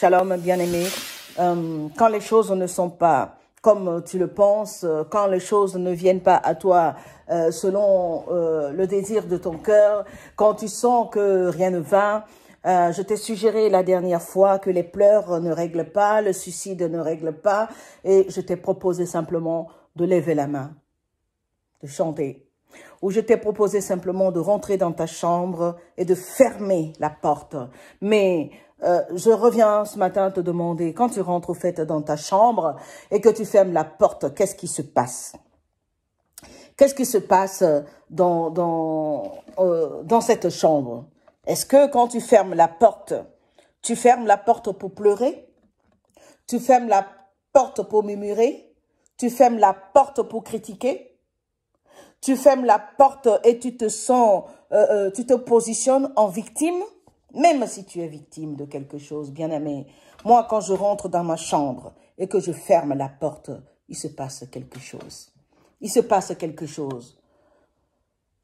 Shalom, bien-aimé. Euh, quand les choses ne sont pas comme tu le penses, euh, quand les choses ne viennent pas à toi euh, selon le désir de ton cœur, quand tu sens que rien ne va, je t'ai suggéré la dernière fois que les pleurs ne règlent pas, le suicide ne règle pas, et je t'ai proposé simplement de lever la main, de chanter. Ou je t'ai proposé simplement de rentrer dans ta chambre et de fermer la porte. Mais euh, je reviens ce matin te demander, quand tu rentres au fait dans ta chambre et que tu fermes la porte, qu'est-ce qui se passe Qu'est-ce qui se passe euh, dans, dans, euh, dans cette chambre Est-ce que quand tu fermes la porte, tu fermes la porte pour pleurer Tu fermes la porte pour murmurer Tu fermes la porte pour critiquer Tu fermes la porte et tu te sens, tu te positionnes en victime même si tu es victime de quelque chose, bien-aimé, moi, quand je rentre dans ma chambre et que je ferme la porte, il se passe quelque chose. Il se passe quelque chose.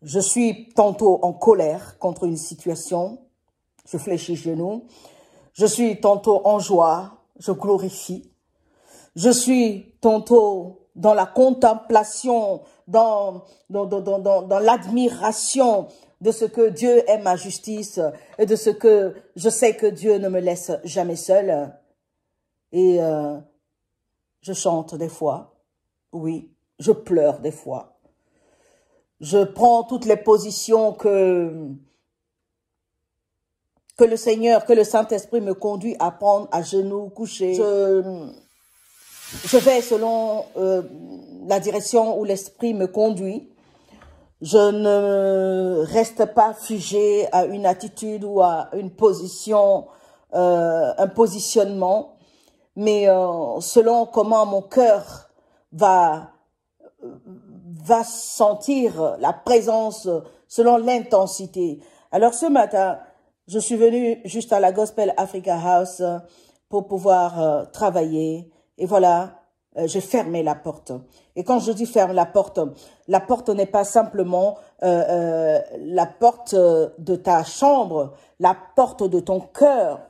Je suis tantôt en colère contre une situation, je fléchis genoux. Je suis tantôt en joie, je glorifie. Je suis tantôt dans la contemplation, dans, dans, dans, dans, dans l'admiration, de ce que Dieu est ma justice et de ce que je sais que Dieu ne me laisse jamais seul. Et euh, je chante des fois, oui, je pleure des fois. Je prends toutes les positions que que le Seigneur, que le Saint-Esprit me conduit à prendre à genoux, couché. Je, vais selon euh, la direction où l'Esprit me conduit. Je ne reste pas figé à une attitude ou à une position, euh, un positionnement, mais euh, selon comment mon cœur va va sentir la présence selon l'intensité. Alors ce matin, je suis venue juste à la Gospel Africa House pour pouvoir euh, travailler. Et voilà, euh, j'ai fermé la porte. Et quand je dis ferme la porte, la porte n'est pas simplement euh, euh, la porte de ta chambre, la porte de ton cœur.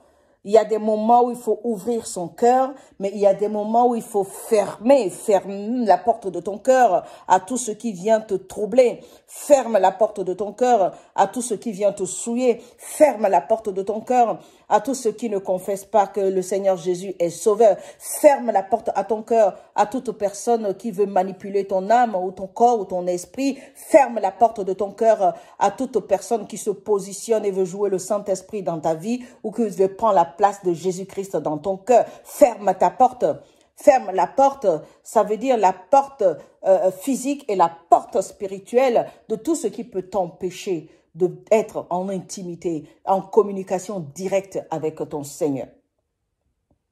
Il y a des moments où il faut ouvrir son cœur, mais il y a des moments où il faut fermer, ferme la porte de ton cœur à tout ce qui vient te troubler. Ferme la porte de ton cœur à tout ce qui vient te souiller. Ferme la porte de ton cœur à tous ceux qui ne confessent pas que le Seigneur Jésus est sauveur. Ferme la porte à ton cœur, à toute personne qui veut manipuler ton âme ou ton corps ou ton esprit. Ferme la porte de ton cœur à toute personne qui se positionne et veut jouer le Saint-Esprit dans ta vie ou qui veut prendre la place de Jésus-Christ dans ton cœur. Ferme ta porte. Ferme la porte, ça veut dire la porte euh, physique et la porte spirituelle de tout ce qui peut t'empêcher d'être en intimité, en communication directe avec ton Seigneur.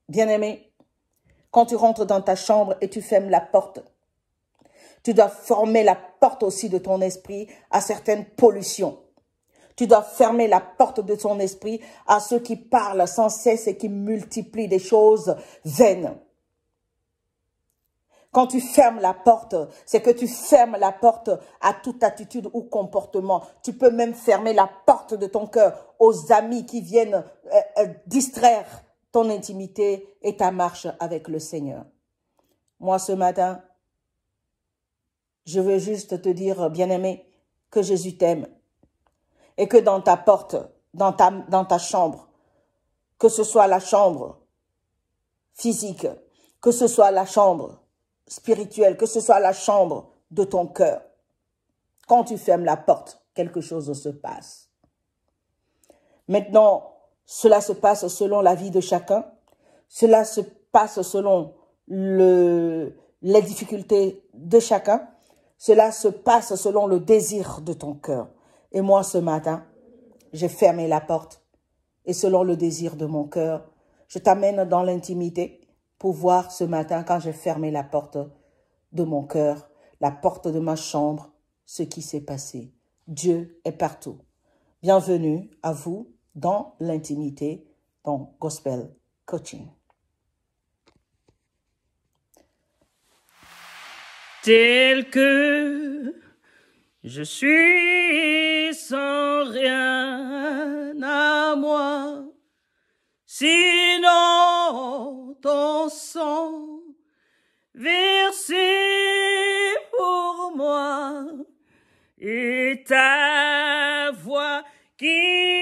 Bien-aimé, quand tu rentres dans ta chambre et tu fermes la porte, tu dois former la porte aussi de ton esprit à certaines pollutions. Tu dois fermer la porte de ton esprit à ceux qui parlent sans cesse et qui multiplient des choses vaines. Quand tu fermes la porte, c'est que tu fermes la porte à toute attitude ou comportement. Tu peux même fermer la porte de ton cœur aux amis qui viennent euh, euh, distraire ton intimité et ta marche avec le Seigneur. Moi, ce matin, je veux juste te dire, bien-aimé, que Jésus t'aime et que dans ta porte, dans ta, dans ta chambre, que ce soit la chambre physique, que ce soit la chambre spirituelle, que ce soit la chambre de ton cœur. Quand tu fermes la porte, quelque chose se passe. Maintenant, cela se passe selon la vie de chacun. Cela se passe selon le, les difficultés de chacun. Cela se passe selon le désir de ton cœur. Et moi, ce matin, j'ai fermé la porte. Et selon le désir de mon cœur, je t'amène dans l'intimité pour voir ce matin quand j'ai fermé la porte de mon cœur, la porte de ma chambre, ce qui s'est passé. Dieu est partout. Bienvenue à vous dans l'intimité, dans Gospel Coaching. Tel que je suis sans rien à moi, sinon ton sang pour moi et ta voix qui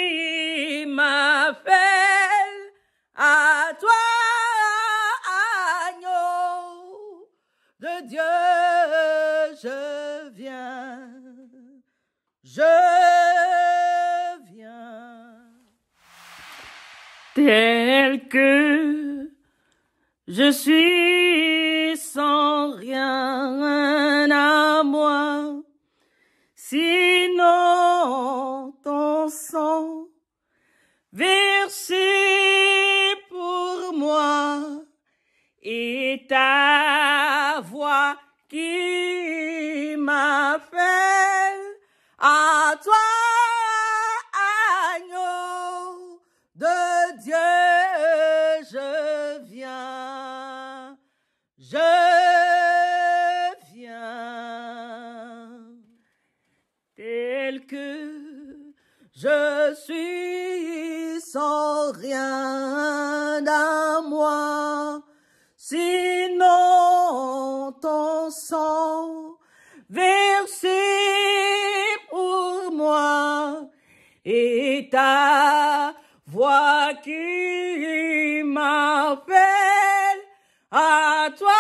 Je suis sans rien à moi, sinon ton sang versé pour moi et ta voix qui m'a fait Je suis sans rien à moi, sinon ton sang versé pour moi et ta voix qui m'appelle à toi.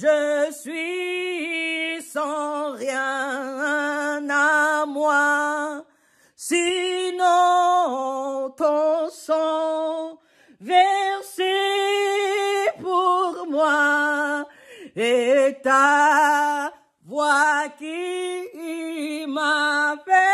Je suis sans rien à moi, sinon ton sang versé pour moi et ta voix qui m'appelle.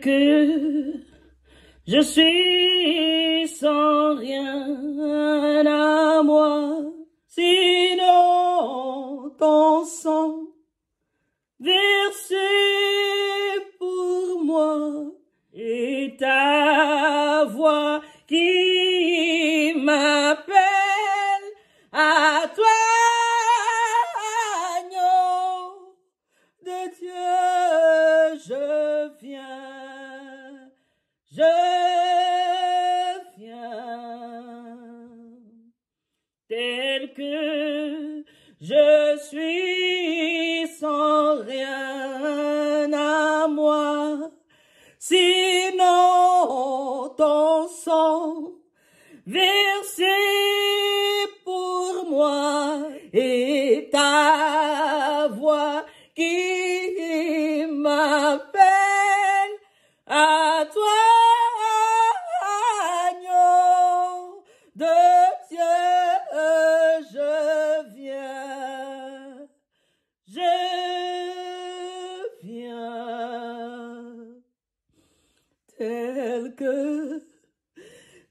que je suis sans rien à moi, sinon ton sang versé pour moi et ta voix qui Je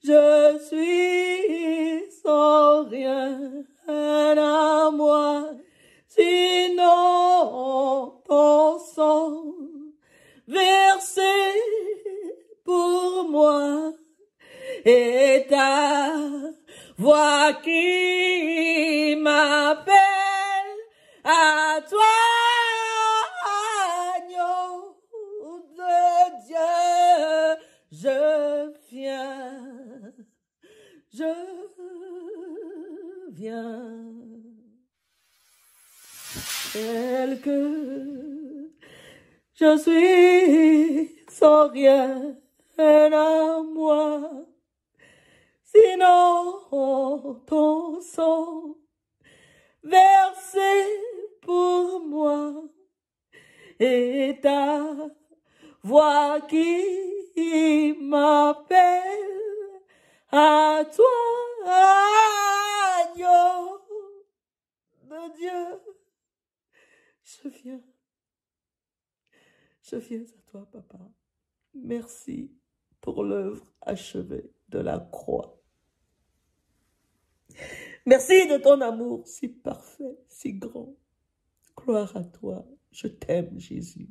Je suis sans rien à moi, sinon ton sang versé pour moi et ta voix qui m'appelle. Je suis sans rien à moi, sinon ton sang versé pour moi et ta voix qui m'appelle à toi, agneau de Dieu. Je viens. Je viens à toi, papa. Merci pour l'œuvre achevée de la croix. Merci de ton amour si parfait, si grand. Gloire à toi. Je t'aime, Jésus.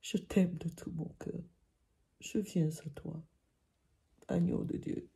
Je t'aime de tout mon cœur. Je viens à toi, agneau de Dieu.